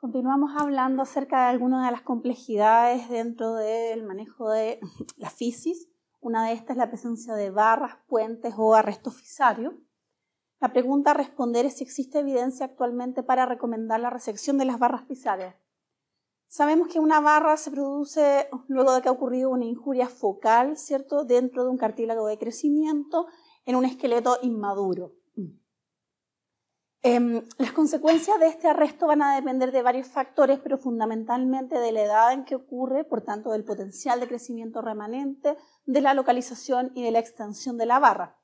Continuamos hablando acerca de algunas de las complejidades dentro del manejo de la fisis. Una de estas es la presencia de barras, puentes o arresto fisario. La pregunta a responder es si existe evidencia actualmente para recomendar la resección de las barras fisarias. Sabemos que una barra se produce luego de que ha ocurrido una injuria focal, ¿cierto?, dentro de un cartílago de crecimiento en un esqueleto inmaduro. Em, las consecuencias de este arresto van a depender de varios factores, pero fundamentalmente de la edad en que ocurre, por tanto del potencial de crecimiento remanente, de la localización y de la extensión de la barra.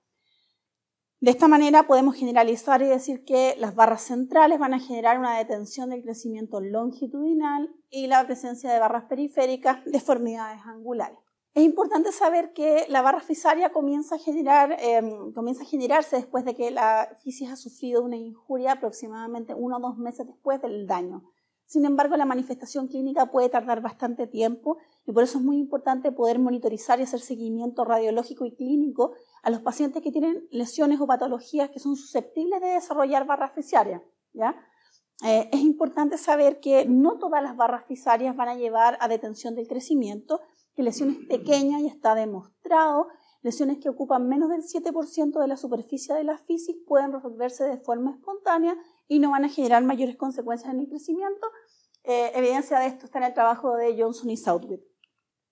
De esta manera podemos generalizar y decir que las barras centrales van a generar una detención del crecimiento longitudinal y la presencia de barras periféricas, deformidades angulares. Es importante saber que la barra fisaria comienza a, generar, em, comienza a generarse después de que la fisis ha sufrido una injuria aproximadamente uno o dos meses después del daño. Sin embargo, la manifestación clínica puede tardar bastante tiempo y por eso es muy importante poder monitorizar y hacer seguimiento radiológico y clínico a los pacientes que tienen lesiones o patologías que son susceptibles de desarrollar barra fisaria. ¿ya? Eh, es importante saber que no todas las barras fisarias van a llevar a detención del crecimiento, que lesiones pequeñas y está demostrado, lesiones que ocupan menos del 7% de la superficie de la fisis pueden resolverse de forma espontánea y no van a generar mayores consecuencias en el crecimiento. Eh, evidencia de esto está en el trabajo de Johnson y Southwick.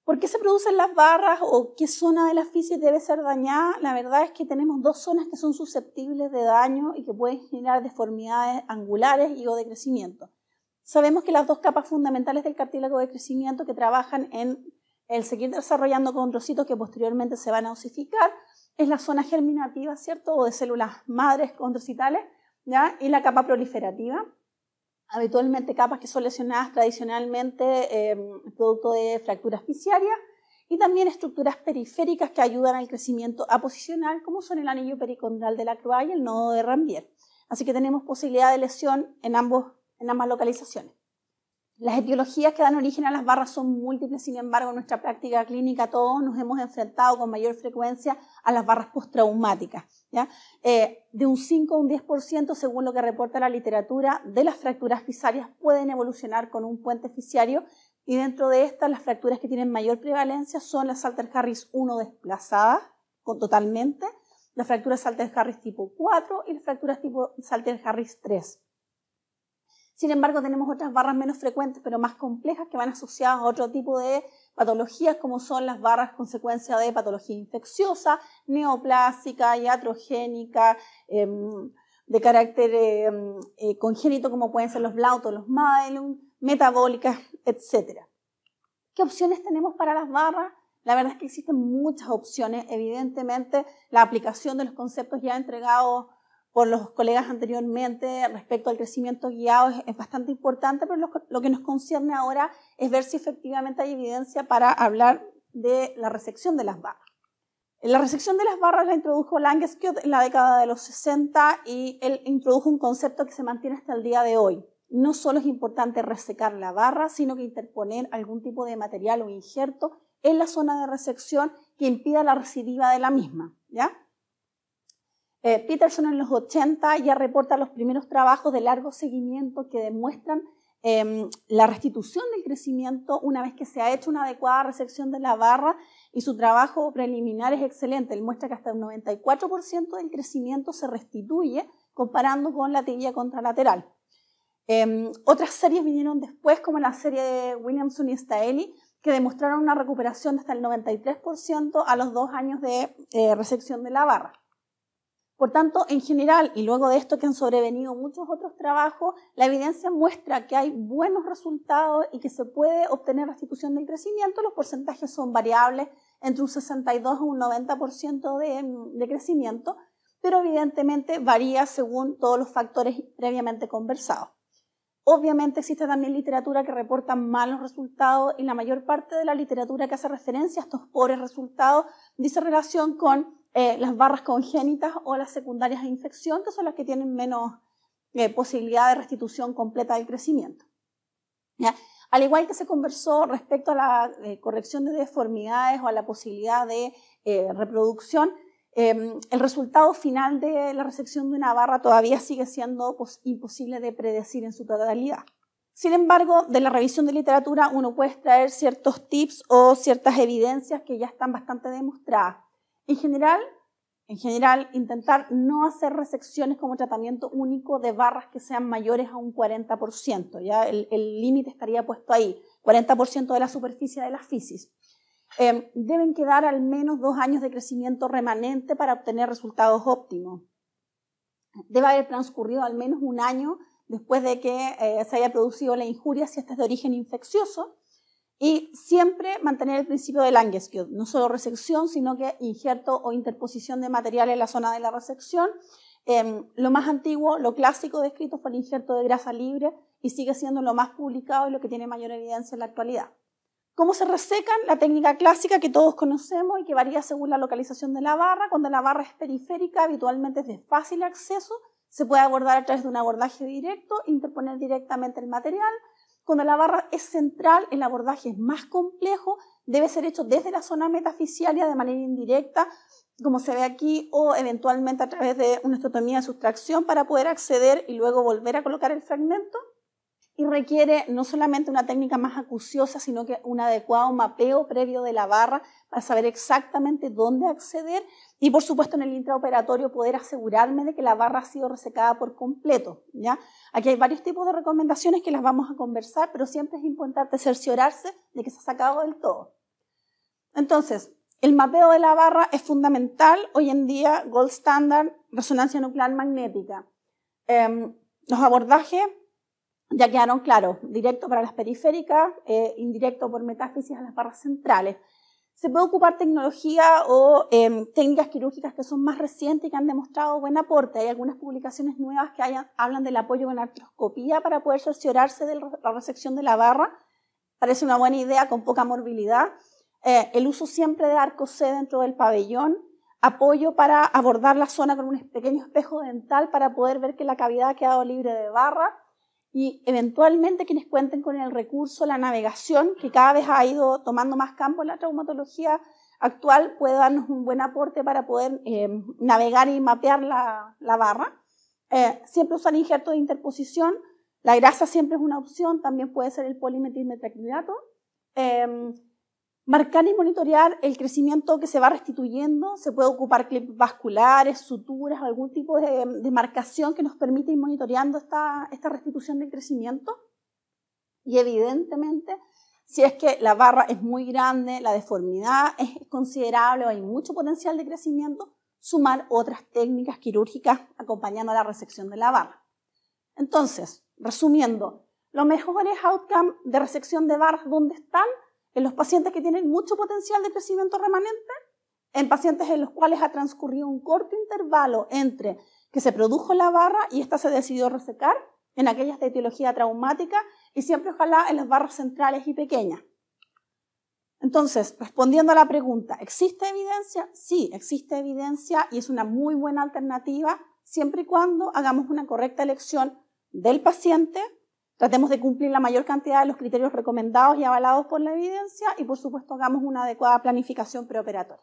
¿Por qué se producen las barras o qué zona de la fisis debe ser dañada? La verdad es que tenemos dos zonas que son susceptibles de daño y que pueden generar deformidades angulares y o de crecimiento. Sabemos que las dos capas fundamentales del cartílago de crecimiento que trabajan en el seguir desarrollando condrocitos que posteriormente se van a osificar, es la zona germinativa, ¿cierto? O de células madres condrocitales, ¿ya? Y la capa proliferativa, habitualmente capas que son lesionadas tradicionalmente em, producto de fracturas fisiarias, y también estructuras periféricas que ayudan al crecimiento aposicional, como son el anillo pericondral de la CRUA y el nodo de Rambier. Así que tenemos posibilidad de lesión en, ambos, en ambas localizaciones. Las etiologías que dan origen a las barras son múltiples, sin embargo, en nuestra práctica clínica todos nos hemos enfrentado con mayor frecuencia a las barras postraumáticas, eh, de un 5 a un 10%, según lo que reporta la literatura, de las fracturas fisarias pueden evolucionar con un puente fisiario y dentro de estas las fracturas que tienen mayor prevalencia son las Salter Harris 1 desplazadas con, totalmente, las fracturas Salter Harris tipo 4 y las fracturas tipo Salter Harris 3. Sin embargo, tenemos otras barras menos frecuentes, pero más complejas, que van asociadas a otro tipo de patologías, como son las barras consecuencia de patología infecciosa, neoplásica, iatrogénica, em, de carácter em, eh, congénito, como pueden ser los blautos, los madelung, metabólicas, etc. ¿Qué opciones tenemos para las barras? La verdad es que existen muchas opciones. Evidentemente, la aplicación de los conceptos ya entregados por los colegas anteriormente respecto al crecimiento guiado es, bastante importante, pero lo, que nos concierne ahora es ver si efectivamente hay evidencia para hablar de la resección de las barras. La resección de las barras la introdujo Langeskjöld en la década de los 60 y él introdujo un concepto que se mantiene hasta el día de hoy. No solo es importante resecar la barra, sino que interponer algún tipo de material o injerto en la zona de resección que impida la recidiva de la misma. ¿ya? Eh, Peterson en los 80 ya reporta los primeros trabajos de largo seguimiento que demuestran em, la restitución del crecimiento una vez que se ha hecho una adecuada resección de la barra y su trabajo preliminar es excelente. Él muestra que hasta el 94% del crecimiento se restituye comparando con la teoría contralateral. Em, otras series vinieron después, como la serie de Williamson y Staeli, que demostraron una recuperación de hasta el 93% a los dos años de recepción eh, resección de la barra. Por tanto, en general, y luego de esto que han sobrevenido muchos otros trabajos, la evidencia muestra que hay buenos resultados y que se puede obtener restitución del crecimiento. Los porcentajes son variables entre un 62 y un 90% de crecimiento, pero evidentemente varía según todos los factores previamente conversados. Obviamente existe también literatura que reporta malos resultados y la mayor parte de la literatura que hace referencia a estos pobres resultados dice relación con eh, las barras congénitas o las secundarias de infección, que son las que tienen menos eh, posibilidad de restitución completa del crecimiento. Al igual que se conversó respecto a la eh, corrección de deformidades o a la posibilidad de reproducción, em, el resultado final de la resección de una barra todavía sigue siendo imposible de predecir en su totalidad. Sin embargo, de la revisión de literatura uno puede extraer ciertos tips o ciertas evidencias que ya están bastante demostradas. En general, en general, intentar no hacer resecciones como tratamiento único de barras que sean mayores a un 40%. Ya el límite estaría puesto ahí, 40% de la superficie de la fisis. Em, deben quedar al menos dos años de crecimiento remanente para obtener resultados óptimos. Debe haber transcurrido al menos un año después de que eh, se haya producido la injuria si este es de origen infeccioso y siempre mantener el principio de Langesfield, no solo resección, sino que injerto o interposición de material en la zona de la resección. Em, lo más antiguo, lo clásico descrito fue el injerto de grasa libre y sigue siendo lo más publicado y lo que tiene mayor evidencia en la actualidad. ¿Cómo se resecan? La técnica clásica que todos conocemos y que varía según la localización de la barra. Cuando la barra es periférica, habitualmente es de fácil acceso, se puede abordar a través de un abordaje directo, interponer directamente el material cuando la barra es central, el abordaje es más complejo, debe ser hecho desde la zona y de manera indirecta, como se ve aquí, o eventualmente a través de una estotomía de sustracción para poder acceder y luego volver a colocar el fragmento y requiere no solamente una técnica más acuciosa, sino que un adecuado mapeo previo de la barra para saber exactamente dónde acceder y, por supuesto, en el intraoperatorio poder asegurarme de que la barra ha sido resecada por completo. ¿ya? Aquí hay varios tipos de recomendaciones que las vamos a conversar, pero siempre es importante cerciorarse de que se ha sacado del todo. Entonces, el mapeo de la barra es fundamental. Hoy en día, gold standard, resonancia nuclear magnética. Em, los abordajes ya quedaron claros, directo para las periféricas, eh, indirecto por metáfisis a las barras centrales. Se puede ocupar tecnología o em, técnicas quirúrgicas que son más recientes y que han demostrado buen aporte. Hay algunas publicaciones nuevas que hablan del apoyo con artroscopía para poder cerciorarse de la resección de la barra. Parece una buena idea con poca morbilidad. Eh, el uso siempre de arco C dentro del pabellón, apoyo para abordar la zona con un pequeño espejo dental para poder ver que la cavidad ha quedado libre de barra, y eventualmente quienes cuenten con el recurso, la navegación, que cada vez ha ido tomando más campo en la traumatología actual, puede darnos un buen aporte para poder eh, navegar y mapear la, barra. Eh, siempre usar injerto de interposición, la grasa siempre es una opción, también puede ser el polimetilmetacrilato. Eh, Marcar y monitorear el crecimiento que se va restituyendo, se puede ocupar clips vasculares, suturas, algún tipo de, marcación que nos permite ir monitoreando esta, restitución del crecimiento. Y evidentemente, si es que la barra es muy grande, la deformidad es considerable o hay mucho potencial de crecimiento, sumar otras técnicas quirúrgicas acompañando la resección de la barra. Entonces, resumiendo, los mejores outcomes de resección de barras, ¿dónde están? en los pacientes que tienen mucho potencial de crecimiento remanente, en pacientes en los cuales ha transcurrido un corto intervalo entre que se produjo la barra y ésta se decidió resecar, en aquellas de etiología traumática y siempre ojalá en las barras centrales y pequeñas. Entonces, respondiendo a la pregunta, ¿existe evidencia? Sí, existe evidencia y es una muy buena alternativa siempre y cuando hagamos una correcta elección del paciente, Tratemos de cumplir la mayor cantidad de los criterios recomendados y avalados por la evidencia y, por supuesto, hagamos una adecuada planificación preoperatoria.